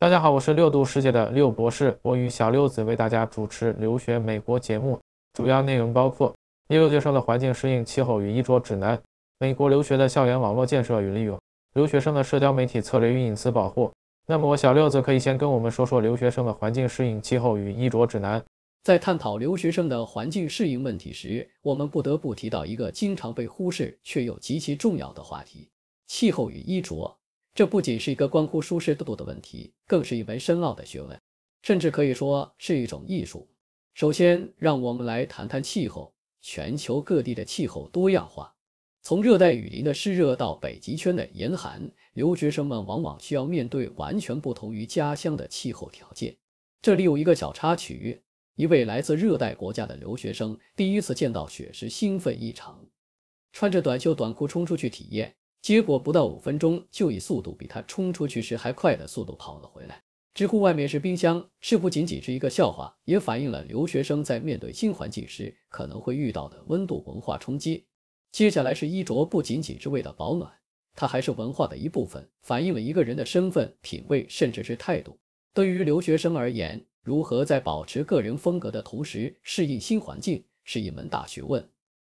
大家好，我是六度世界的六博士，我与小六子为大家主持留学美国节目。主要内容包括：一、留学生的环境适应、气候与衣着指南；美国留学的校园网络建设与利用；留学生的社交媒体策略与隐私保护。那么我小六子可以先跟我们说说留学生的环境适应、气候与衣着指南。在探讨留学生的环境适应问题时，我们不得不提到一个经常被忽视却又极其重要的话题：气候与衣着。这不仅是一个关乎舒适度的问题，更是一门深奥的学问，甚至可以说是一种艺术。首先，让我们来谈谈气候。全球各地的气候多样化，从热带雨林的湿热到北极圈的严寒，留学生们往往需要面对完全不同于家乡的气候条件。这里有一个小插曲：一位来自热带国家的留学生第一次见到雪时兴奋异常，穿着短袖短裤冲出去体验。结果不到五分钟，就以速度比他冲出去时还快的速度跑了回来，知乎外面是冰箱，是不仅仅是一个笑话，也反映了留学生在面对新环境时可能会遇到的温度文化冲击。接下来是衣着，不仅仅是为了保暖，它还是文化的一部分，反映了一个人的身份、品味，甚至是态度。对于留学生而言，如何在保持个人风格的同时适应新环境，是一门大学问。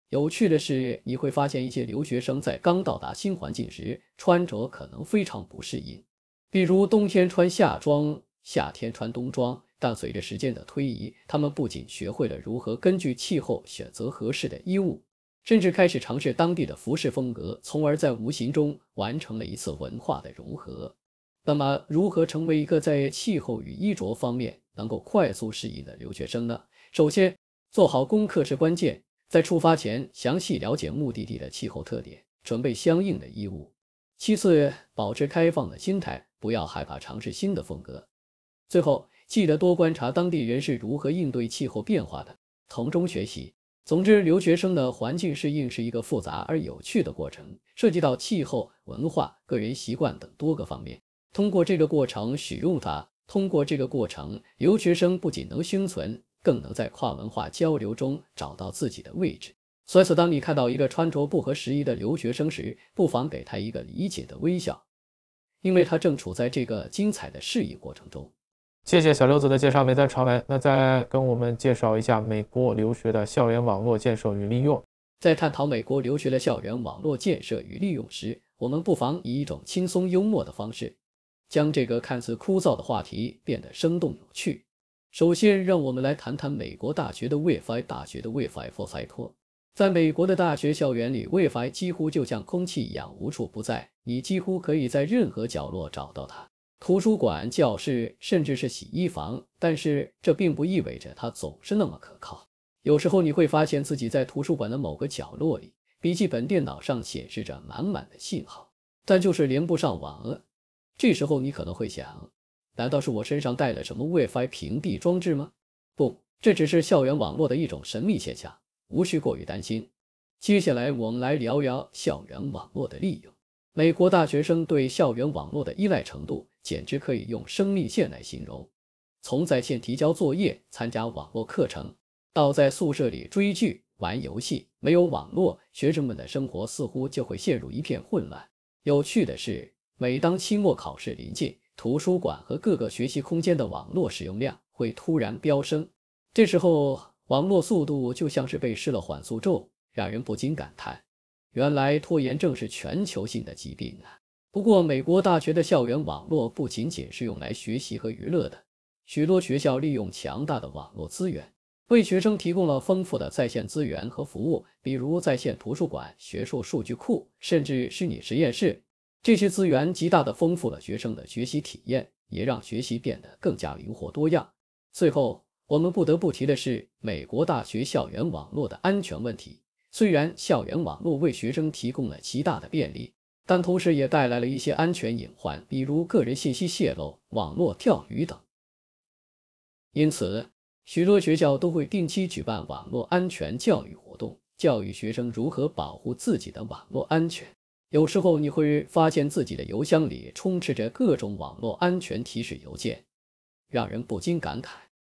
有趣的是，你会发现一些留学生在刚到达新环境时，穿着可能非常不适应，比如冬天穿夏装，夏天穿冬装。但随着时间的推移，他们不仅学会了如何根据气候选择合适的衣物，甚至开始尝试当地的服饰风格，从而在无形中完成了一次文化的融合。那么，如何成为一个在气候与衣着方面能够快速适应的留学生呢？首先，做好功课是关键。在出发前，详细了解目的地的气候特点，准备相应的衣物。其次，保持开放的心态，不要害怕尝试新的风格。最后，记得多观察当地人是如何应对气候变化的，从中学习。总之，留学生的环境适应是一个复杂而有趣的过程，涉及到气候、文化、个人习惯等多个方面。通过这个过程，使用它。通过这个过程，留学生不仅能生存。更能在跨文化交流中找到自己的位置。所以，当你看到一个穿着不合时宜的留学生时，不妨给他一个理解的微笑，因为他正处在这个精彩的适应过程中。谢谢小六子的介绍，美在传媒。那再跟我们介绍一下美国留学的校园网络建设与利用。在探讨美国留学的校园网络建设与利用时，我们不妨以一种轻松幽默的方式，将这个看似枯燥的话题变得生动有趣。首先，让我们来谈谈美国大学的 Wi-Fi。大学的 Wi-Fi for 赛托。在美国的大学校园里，Wi-Fi 几乎就像空气一样无处不在，你几乎可以在任何角落找到它，图书馆、教室，甚至是洗衣房。但是，这并不意味着它总是那么可靠。有时候，你会发现自己在图书馆的某个角落里，笔记本电脑上显示着满满的信号，但就是连不上网了。这时候，你可能会想。难道是我身上带了什么 WiFi 屏蔽装置吗？不，这只是校园网络的一种神秘现象，无需过于担心。接下来我们来聊聊校园网络的利用。美国大学生对校园网络的依赖程度简直可以用生命线来形容。从在线提交作业、参加网络课程，到在宿舍里追剧、玩游戏，没有网络，学生们的生活似乎就会陷入一片混乱。有趣的是，每当期末考试临近，图书馆和各个学习空间的网络使用量会突然飙升，这时候网络速度就像是被施了缓速咒，让人不禁感叹：原来拖延症是全球性的疾病啊！不过，美国大学的校园网络不仅仅是用来学习和娱乐的，许多学校利用强大的网络资源，为学生提供了丰富的在线资源和服务，比如在线图书馆、学术数据库，甚至虚拟实验室。这些资源极大地丰富了学生的学习体验，也让学习变得更加灵活多样。最后，我们不得不提的是美国大学校园网络的安全问题。虽然校园网络为学生提供了极大的便利，但同时也带来了一些安全隐患，比如个人信息泄露、网络钓鱼等。因此，许多学校都会定期举办网络安全教育活动，教育学生如何保护自己的网络安全。有时候你会发现自己的邮箱里充斥着各种网络安全提示邮件，让人不禁感慨：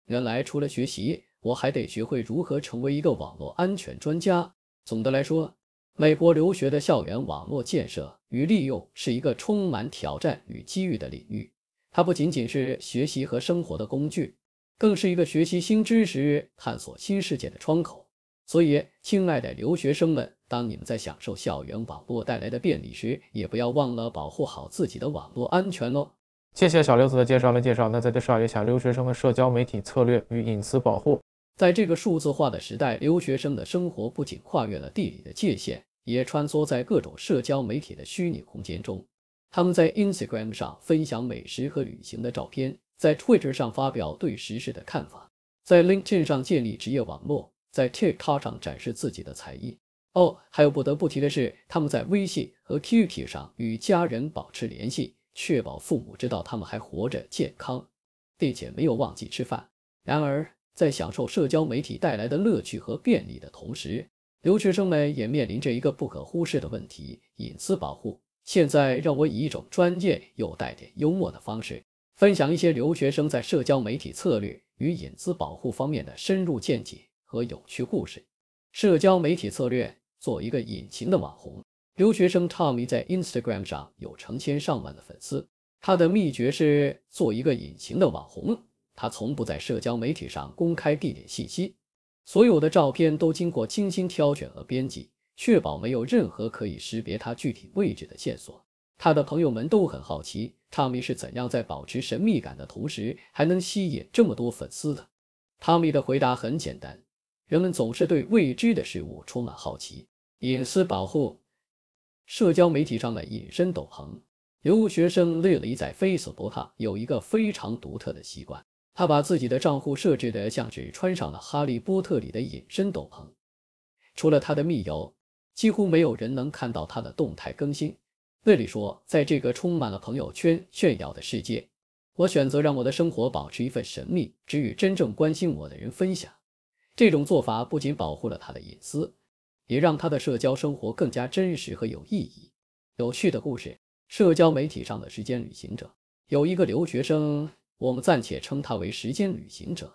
原来除了学习，我还得学会如何成为一个网络安全专家。总的来说，美国留学的校园网络建设与利用是一个充满挑战与机遇的领域。它不仅仅是学习和生活的工具，更是一个学习新知识、探索新世界的窗口。所以，亲爱的留学生们。当你们在享受校园网络带来的便利时，也不要忘了保护好自己的网络安全喽。谢谢小刘子的介绍。的介绍，那在这上，一下留学生的社交媒体策略与隐私保护。在这个数字化的时代，留学生的生活不仅跨越了地理的界限，也穿梭在各种社交媒体的虚拟空间中。他们在 Instagram 上分享美食和旅行的照片，在 Twitter 上发表对时事的看法，在 LinkedIn 上建立职业网络，在 TikTok 上展示自己的才艺。哦，还有不得不提的是，他们在微信和 QQ 上与家人保持联系，确保父母知道他们还活着、健康，并且没有忘记吃饭。然而，在享受社交媒体带来的乐趣和便利的同时，留学生们也面临着一个不可忽视的问题——隐私保护。现在，让我以一种专业又带点幽默的方式，分享一些留学生在社交媒体策略与隐私保护方面的深入见解和有趣故事。社交媒体策略。做一个隐形的网红留学生汤米在 Instagram 上有成千上万的粉丝。他的秘诀是做一个隐形的网红。他从不在社交媒体上公开地点信息，所有的照片都经过精心挑选和编辑，确保没有任何可以识别他具体位置的线索。他的朋友们都很好奇汤米是怎样在保持神秘感的同时还能吸引这么多粉丝的。汤米的回答很简单：人们总是对未知的事物充满好奇。隐私保护，社交媒体上的隐身斗篷。留学生瑞里在 Facebook 有一个非常独特的习惯，他把自己的账户设置的像是穿上了哈利波特里的隐身斗篷，除了他的密友，几乎没有人能看到他的动态更新。瑞里说，在这个充满了朋友圈炫耀的世界，我选择让我的生活保持一份神秘，只与真正关心我的人分享。这种做法不仅保护了他的隐私。也让他的社交生活更加真实和有意义。有趣的故事：社交媒体上的时间旅行者有一个留学生，我们暂且称他为“时间旅行者”。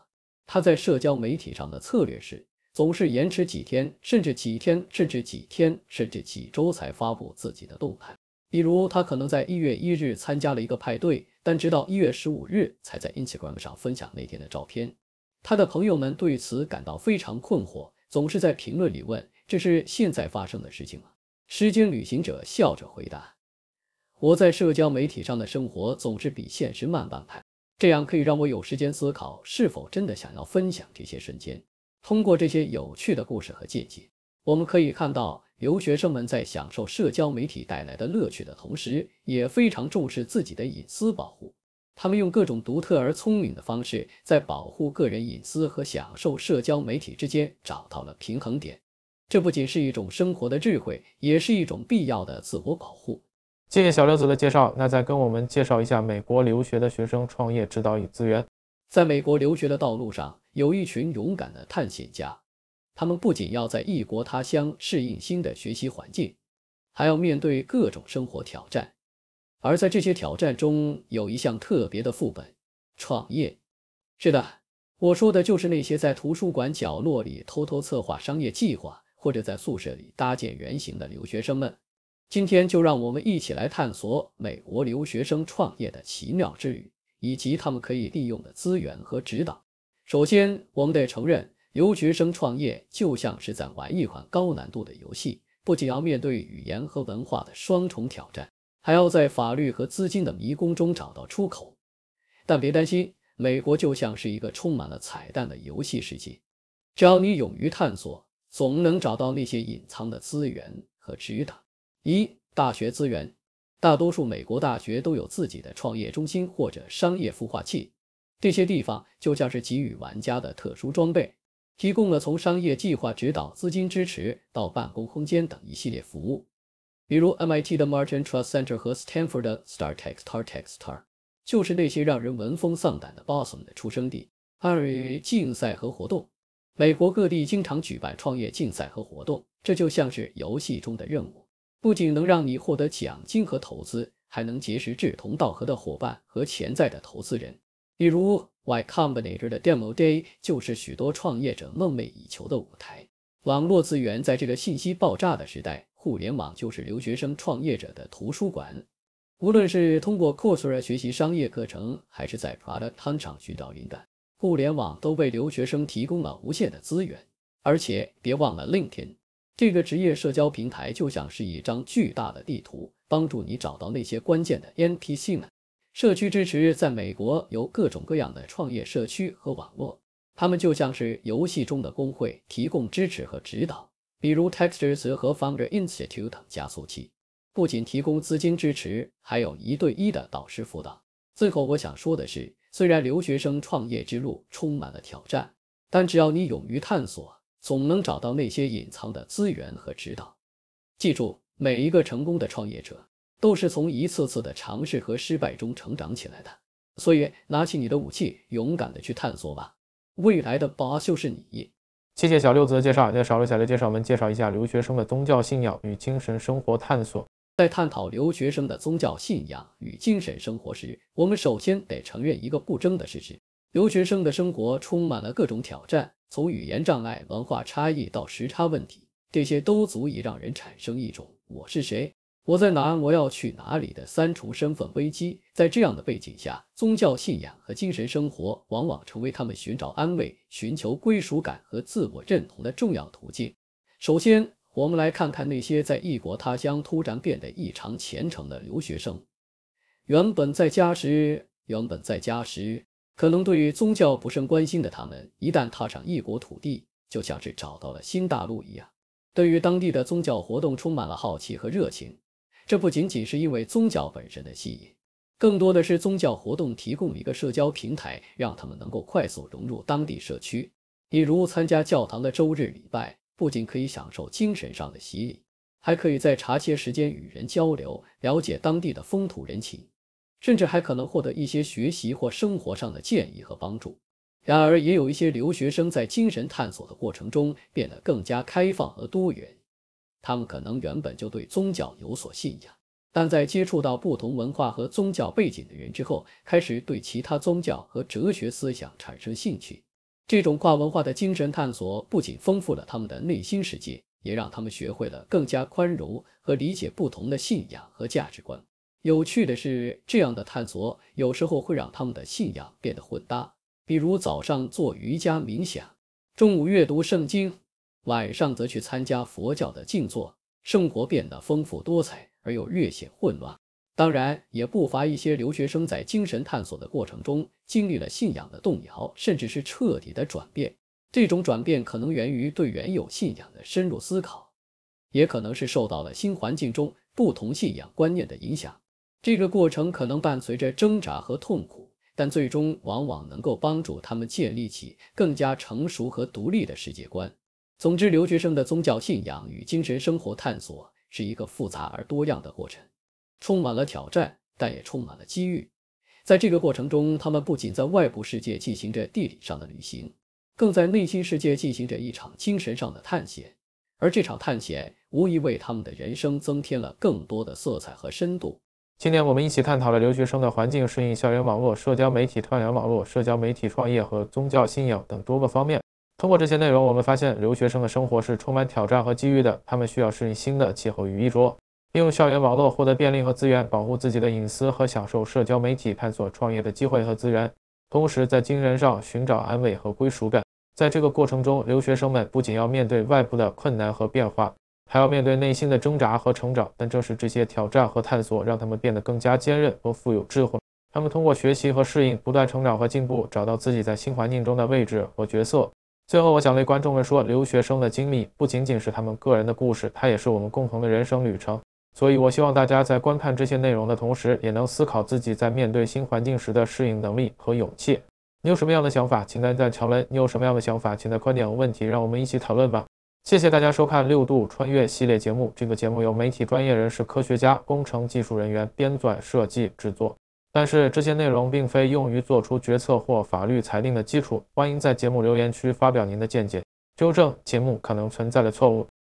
他在社交媒体上的策略是总是延迟几天，甚至几天，甚至几天，甚至几周才发布自己的动态。比如，他可能在1月1日参加了一个派对，但直到1月15日才在 Instagram 上分享那天的照片。他的朋友们对此感到非常困惑，总是在评论里问。这是现在发生的事情吗？时间旅行者笑着回答：“我在社交媒体上的生活总是比现实慢半拍，这样可以让我有时间思考是否真的想要分享这些瞬间。通过这些有趣的故事和见解，我们可以看到留学生们在享受社交媒体带来的乐趣的同时，也非常重视自己的隐私保护。他们用各种独特而聪明的方式，在保护个人隐私和享受社交媒体之间找到了平衡点。”这不仅是一种生活的智慧，也是一种必要的自我保护。谢谢小刘子的介绍。那再跟我们介绍一下美国留学的学生创业指导与资源。在美国留学的道路上，有一群勇敢的探险家，他们不仅要在异国他乡适应新的学习环境，还要面对各种生活挑战。而在这些挑战中，有一项特别的副本——创业。是的，我说的就是那些在图书馆角落里偷偷策划商业计划。或者在宿舍里搭建圆形的留学生们，今天就让我们一起来探索美国留学生创业的奇妙之旅，以及他们可以利用的资源和指导。首先，我们得承认，留学生创业就像是在玩一款高难度的游戏，不仅要面对语言和文化的双重挑战，还要在法律和资金的迷宫中找到出口。但别担心，美国就像是一个充满了彩蛋的游戏世界，只要你勇于探索。总能找到那些隐藏的资源和指导。一、大学资源，大多数美国大学都有自己的创业中心或者商业孵化器，这些地方就像是给予玩家的特殊装备，提供了从商业计划指导、资金支持到办公空间等一系列服务。比如 MIT 的 Martin Trust Center 和 Stanford 的 s t a r t e Startx s t a r 就是那些让人闻风丧胆的 Boss 们的出生地。二、竞赛和活动。美国各地经常举办创业竞赛和活动，这就像是游戏中的任务，不仅能让你获得奖金和投资，还能结识志同道合的伙伴和潜在的投资人。比如 Y Combinator 的 Demo Day 就是许多创业者梦寐以求的舞台。网络资源在这个信息爆炸的时代，互联网就是留学生创业者的图书馆。无论是通过 Coursera 学习商业课程，还是在 Product Hunt 上寻找灵感。互联网都为留学生提供了无限的资源，而且别忘了 i 天这个职业社交平台就像是一张巨大的地图，帮助你找到那些关键的 NPC 们。社区支持在美国有各种各样的创业社区和网络，他们就像是游戏中的工会，提供支持和指导。比如 Textures 和 Founder Institute 加速器，不仅提供资金支持，还有一对一的导师辅导。最后，我想说的是。虽然留学生创业之路充满了挑战，但只要你勇于探索，总能找到那些隐藏的资源和指导。记住，每一个成功的创业者都是从一次次的尝试和失败中成长起来的。所以，拿起你的武器，勇敢的去探索吧！未来的霸就是你。谢谢小六子的介绍。那少了小六介绍我们介绍一下留学生的宗教信仰与精神生活探索。在探讨留学生的宗教信仰与精神生活时，我们首先得承认一个不争的事实：留学生的生活充满了各种挑战，从语言障碍、文化差异到时差问题，这些都足以让人产生一种“我是谁？我在哪？我要去哪里？”的三重身份危机。在这样的背景下，宗教信仰和精神生活往往成为他们寻找安慰、寻求归属感和自我认同的重要途径。首先，我们来看看那些在异国他乡突然变得异常虔诚的留学生。原本在家时，原本在家时，可能对于宗教不甚关心的他们，一旦踏上异国土地，就像是找到了新大陆一样，对于当地的宗教活动充满了好奇和热情。这不仅仅是因为宗教本身的吸引，更多的是宗教活动提供一个社交平台，让他们能够快速融入当地社区，比如参加教堂的周日礼拜。不仅可以享受精神上的洗礼，还可以在茶歇时间与人交流，了解当地的风土人情，甚至还可能获得一些学习或生活上的建议和帮助。然而，也有一些留学生在精神探索的过程中变得更加开放和多元。他们可能原本就对宗教有所信仰，但在接触到不同文化和宗教背景的人之后，开始对其他宗教和哲学思想产生兴趣。这种跨文化的精神探索不仅丰富了他们的内心世界，也让他们学会了更加宽容和理解不同的信仰和价值观。有趣的是，这样的探索有时候会让他们的信仰变得混搭，比如早上做瑜伽冥想，中午阅读圣经，晚上则去参加佛教的静坐，生活变得丰富多彩而又略显混乱。当然，也不乏一些留学生在精神探索的过程中经历了信仰的动摇，甚至是彻底的转变。这种转变可能源于对原有信仰的深入思考，也可能是受到了新环境中不同信仰观念的影响。这个过程可能伴随着挣扎和痛苦，但最终往往能够帮助他们建立起更加成熟和独立的世界观。总之，留学生的宗教信仰与精神生活探索是一个复杂而多样的过程。充满了挑战，但也充满了机遇。在这个过程中，他们不仅在外部世界进行着地理上的旅行，更在内心世界进行着一场精神上的探险。而这场探险无疑为他们的人生增添了更多的色彩和深度。今天，我们一起探讨了留学生的环境适应、校园网络、社交媒体、校园网络社交媒体、创业和宗教信仰等多个方面。通过这些内容，我们发现留学生的生活是充满挑战和机遇的。他们需要适应新的气候与衣着。利用校园网络获得便利和资源，保护自己的隐私和享受社交媒体探索创业的机会和资源，同时在精神上寻找安慰和归属感。在这个过程中，留学生们不仅要面对外部的困难和变化，还要面对内心的挣扎和成长。但正是这些挑战和探索，让他们变得更加坚韧和富有智慧。他们通过学习和适应，不断成长和进步，找到自己在新环境中的位置和角色。最后，我想为观众们说，留学生的经历不仅仅是他们个人的故事，它也是我们共同的人生旅程。所以，我希望大家在观看这些内容的同时，也能思考自己在面对新环境时的适应能力和勇气。你有什么样的想法，请在在乔伦。你有什么样的想法，请在观点和问题，让我们一起讨论吧。谢谢大家收看六度穿越系列节目。这个节目由媒体专业人士、科学家、工程技术人员编撰设计制作。但是这些内容并非用于做出决策或法律裁定的基础。欢迎在节目留言区发表您的见解，纠正节目可能存在的错误。